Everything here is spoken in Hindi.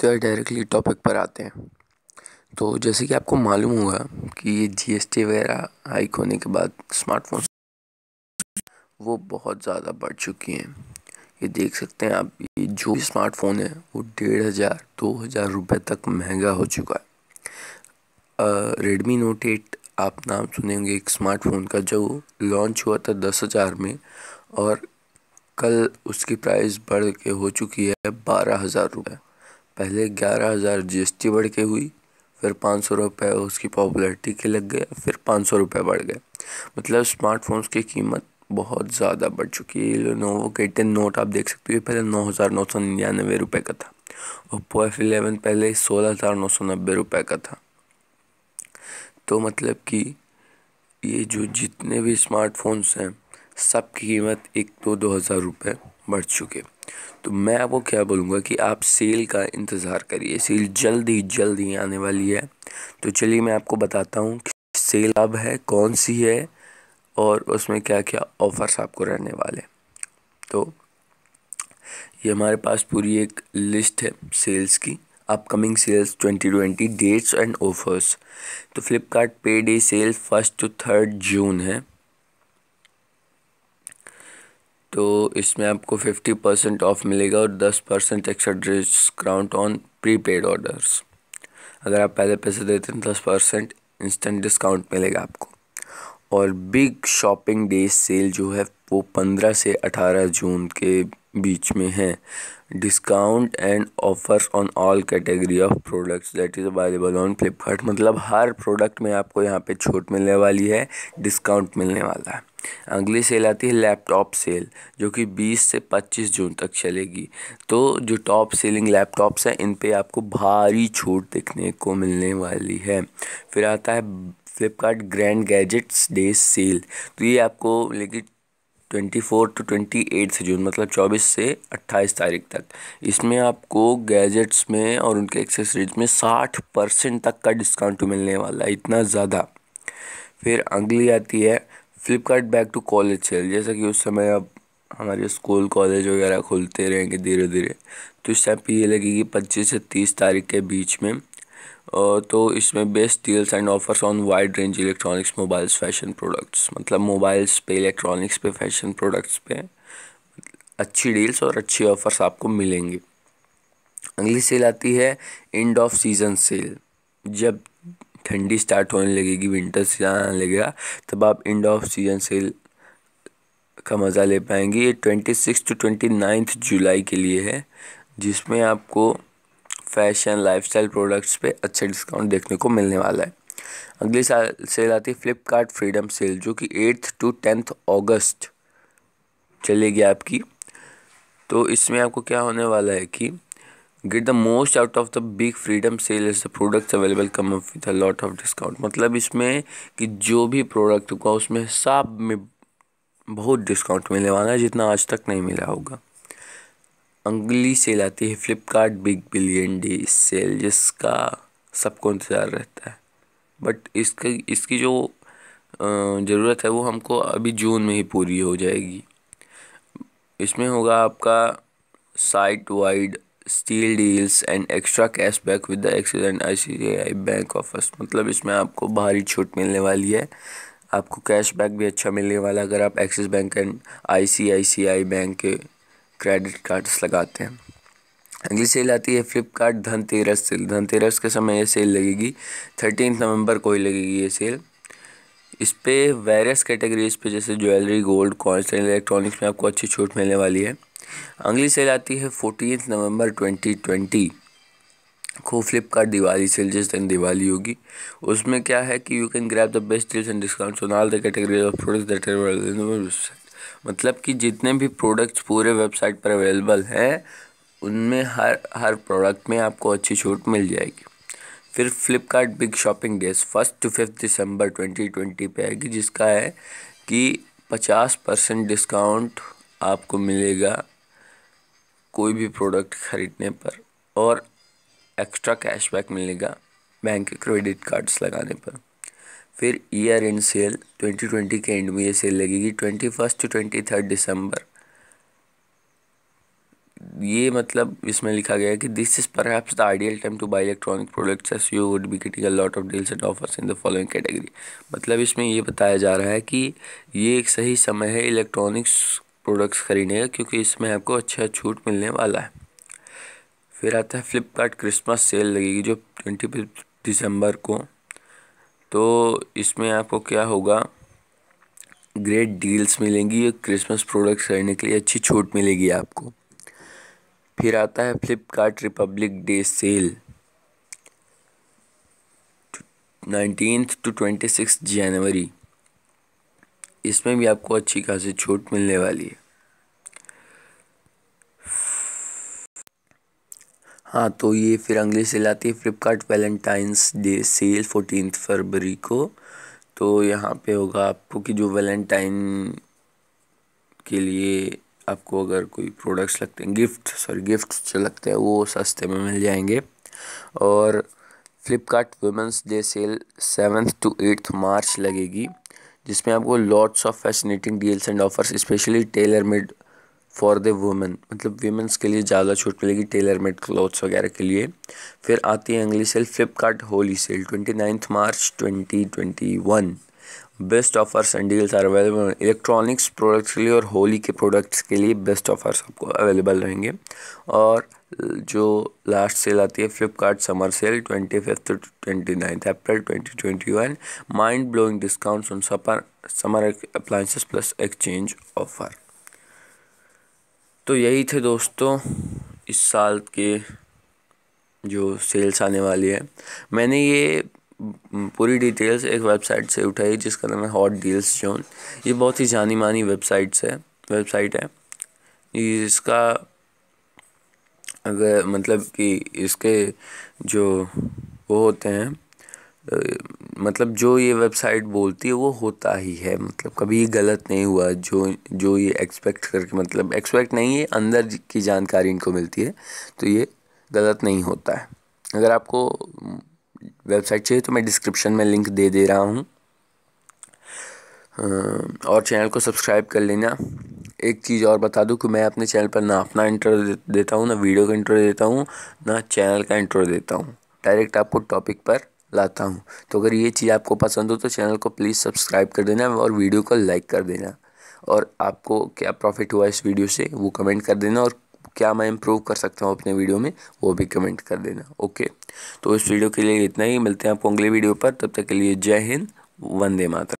तो डायरेक्टली टॉपिक पर आते हैं तो जैसे कि आपको मालूम होगा कि ये जीएसटी वगैरह हाइक होने के बाद स्मार्टफोन वो बहुत ज़्यादा बढ़ चुकी हैं ये देख सकते हैं आप ये जो स्मार्टफोन है वो डेढ़ हज़ार दो हज़ार रुपये तक महंगा हो चुका है रेडमी नोट एट आप नाम सुनेंगे एक स्मार्टफोन का जो लॉन्च हुआ था दस हज़ार में और कल उसकी प्राइस बढ़ के हो चुकी है बारह हज़ार रुपये पहले ग्यारह हज़ार जी एस टी बढ़ के हुई फिर पाँच सौ रुपये उसकी पॉपुलरिटी के लग गया फिर पाँच सौ रुपये बढ़ गए मतलब स्मार्टफोन्स की कीमत बहुत ज़्यादा बढ़ चुकी है लेनोवो के टेन नोट आप देख सकते हो पहले नौ हज़ार नौ सौ निन्यानवे रुपये का था ओप्पो एफ एलेवन पहले सोलह हज़ार नौ सौ नब्बे रुपये का था तो मतलब कि ये जो जितने भी स्मार्टफोन्स हैं सब की कीमत एक तो दो हज़ार रुपये बढ़ चुके तो मैं आपको क्या बोलूँगा कि आप सेल का इंतज़ार करिए सेल जल्द ही जल्द ही आने वाली है तो चलिए मैं आपको बताता हूँ कि सेल अब है कौन सी है और उसमें क्या क्या ऑफ़र्स आपको रहने वाले तो ये हमारे पास पूरी एक लिस्ट है सेल्स की upcoming sales 2020 dates and offers तो फ्लिपकार्ट पे day sale first to third June है तो इसमें आपको फिफ्टी परसेंट ऑफ मिलेगा और दस percent extra discount on prepaid orders अगर आप पहले पैसे देते हैं दस परसेंट इंस्टेंट डिस्काउंट मिलेगा आपको और बिग शॉपिंग डे सेल जो है वो पंद्रह से अठारह जून के बीच में है discount and offers on all category of products that is available on Flipkart मतलब हर प्रोडक्ट में आपको यहाँ पे छूट मिलने वाली है डिस्काउंट मिलने वाला है अगली सेल आती है लैपटॉप सेल जो कि 20 से 25 जून तक चलेगी तो जो टॉप सेलिंग लैपटॉप्स हैं इन पे आपको भारी छूट देखने को मिलने वाली है फिर आता है Flipkart grand gadgets day sale तो ये आपको लेकिन twenty four to twenty eighth June मतलब चौबीस से अट्ठाईस तारीख तक इसमें आपको गैजेट्स में और उनके एक्सेसरीज में साठ परसेंट तक का डिस्काउंट मिलने वाला है इतना ज़्यादा फिर अगली आती है Flipkart back to college sale जैसा कि उस समय अब हमारे स्कूल कॉलेज वगैरह खुलते रहेंगे धीरे धीरे तो इस टाइम पर ये लगेगी पच्चीस से तीस तारीख के बीच में तो इसमें best deals and offers on wide range electronics mobiles fashion products मतलब मोबाइल्स पे इलेक्ट्रॉनिक्स पे फैशन प्रोडक्ट्स पे अच्छी डील्स और अच्छी ऑफर्स आपको मिलेंगे अगली सेल आती है एंड ऑफ सीज़न सेल जब ठंडी स्टार्ट होने लगेगी विंटर सीजन आने लगेगा तब आप एंड ऑफ सीजन सेल का मज़ा ले पाएंगे ये twenty six to twenty ninth July के लिए है जिसमें आपको फैशन लाइफस्टाइल प्रोडक्ट्स पे अच्छे डिस्काउंट देखने को मिलने वाला है अगली साल सेल आती है फ्लिपकार्ट फ्रीडम सेल जो कि एट्थ टू टेंथ ऑगस्ट चलेगी आपकी तो इसमें आपको क्या होने वाला है कि get the most out of the big freedom sale is the products available come up with a lot of discount मतलब इसमें कि जो भी प्रोडक्ट होगा उसमें सब में बहुत डिस्काउंट मिलने वाला है जितना आज तक नहीं मिला होगा अंगली सेल आती है Flipkart big billion day sale जिसका सबको इंतज़ार रहता है बट इसके इसकी जो ज़रूरत है वो हमको अभी जून में ही पूरी हो जाएगी इसमें होगा आपका site wide steal deals and extra cash back with the accident I C I bank off मतलब इसमें आपको भारी छूट मिलने वाली है आपको कैश बैक भी अच्छा मिलने वाला अगर आप Axis bank and I C I C I bank के क्रेडिट कार्ड्स लगाते हैं अगली सेल आती है फ्लिपकार्ट धनतेरस सेल धनतेरस के समय ये सेल लगेगी थर्टीन नवंबर को ही लगेगी ये सेल इस पर वेरियस कैटेगरीज पे जैसे ज्वेलरी गोल्ड कॉइन्स इलेक्ट्रॉनिक्स में आपको अच्छी छूट मिलने वाली है अगली सेल आती है फोर्टीन नवंबर ट्वेंटी ट्वेंटी को फ्लिपकार्ट दिवाली सेल जिस दिन दिवाली होगी उसमें क्या है कि you can grab the best deals and discounts on all the categories of products that are मतलब कि जितने भी प्रोडक्ट्स पूरे वेबसाइट पर अवेलेबल हैं उनमें हर हर प्रोडक्ट में आपको अच्छी छूट मिल जाएगी फिर Flipkart big shopping days first to fifth December twenty twenty पे आएगी जिसका है कि पचास परसेंट डिस्काउंट आपको मिलेगा कोई भी प्रोडक्ट ख़रीदने पर और एक्स्ट्रा कैशबैक मिलेगा बैंक के क्रेडिट कार्ड्स लगाने पर फिर ईयर एंड सेल 2020 के एंड में ये सेल लगेगी twenty first to twenty third December ये मतलब इसमें लिखा गया है कि this is per ideal time to buy electronic products as you would be getting a lot of deals and offers in the following category मतलब इसमें ये बताया जा रहा है कि ये एक सही समय है इलेक्ट्रॉनिक्स प्रोडक्ट्स खरीदने का क्योंकि इसमें आपको अच्छा छूट मिलने वाला है फिर आता है फ्लिपकार्ट क्रिसमस सेल लगेगी जो ट्वेंटी दिसंबर को तो इसमें आपको क्या होगा ग्रेट डील्स मिलेंगी क्रिसमस प्रोडक्ट्स खरीदने के लिए अच्छी छूट मिलेगी आपको फिर आता है Flipkart Republic Day sale nineteen to twenty six January इसमें भी आपको अच्छी खासी छूट मिलने वाली है हाँ तो ये फिर अगले सेल आती है Flipkart Valentine's day sale fourteen February को तो यहाँ पे होगा आपको कि जो वैलेंटाइन के लिए आपको अगर कोई प्रोडक्ट्स लगते हैं गिफ्ट सॉरी गिफ्ट जो लगते हैं वो सस्ते में मिल जाएंगे और Flipkart women's day sale seventh to eighth March लगेगी जिसमें आपको lots of fascinating deals and offers specially tailor made for the women मतलब वीमेंस के लिए ज़्यादा छूट मिलेगी टेलर मेड क्लॉथ्स वगैरह के लिए फिर आती है अगली sale Flipkart Holi sale twenty ninth March twenty twenty one best offers and deals are available electronics products के लिए और होली के प्रोडक्ट्स के लिए बेस्ट ऑफर्स आपको अवेलेबल रहेंगे और जो लास्ट सेल आती है Flipkart summer sale twenty fifth to twenty ninth April twenty twenty one mind blowing discounts on super summer appliances plus exchange offer तो यही थे दोस्तों इस साल के जो सेल्स आने वाली है मैंने ये पूरी डिटेल्स एक वेबसाइट से उठाई जिसका नाम है हॉट डील्स जोन ये बहुत ही जानी मानी वेबसाइट्स है वेबसाइट है इसका अगर मतलब कि इसके जो वो होते हैं मतलब जो ये वेबसाइट बोलती है वो होता ही है मतलब कभी गलत नहीं हुआ जो जो ये एक्सपेक्ट करके मतलब एक्सपेक्ट नहीं है अंदर की जानकारी इनको मिलती है तो ये गलत नहीं होता है अगर आपको वेबसाइट चाहिए तो मैं डिस्क्रिप्शन में लिंक दे दे रहा हूँ और चैनल को सब्सक्राइब कर लेना एक चीज़ और बता दूँ कि मैं अपने चैनल पर ना अपना इंटर देता हूँ ना वीडियो का इंटर देता हूँ ना चैनल का इंटर देता हूँ डायरेक्ट आपको टॉपिक पर लाता हूँ तो अगर ये चीज़ आपको पसंद हो तो चैनल को प्लीज़ सब्सक्राइब कर देना और वीडियो को लाइक कर देना और आपको क्या प्रॉफिट हुआ इस वीडियो से वो कमेंट कर देना और क्या मैं इम्प्रूव कर सकता हूँ अपने वीडियो में वो भी कमेंट कर देना ओके तो इस वीडियो के लिए इतना ही मिलते हैं आपको अगले वीडियो पर तब तक के लिए जय हिंद वंदे मातर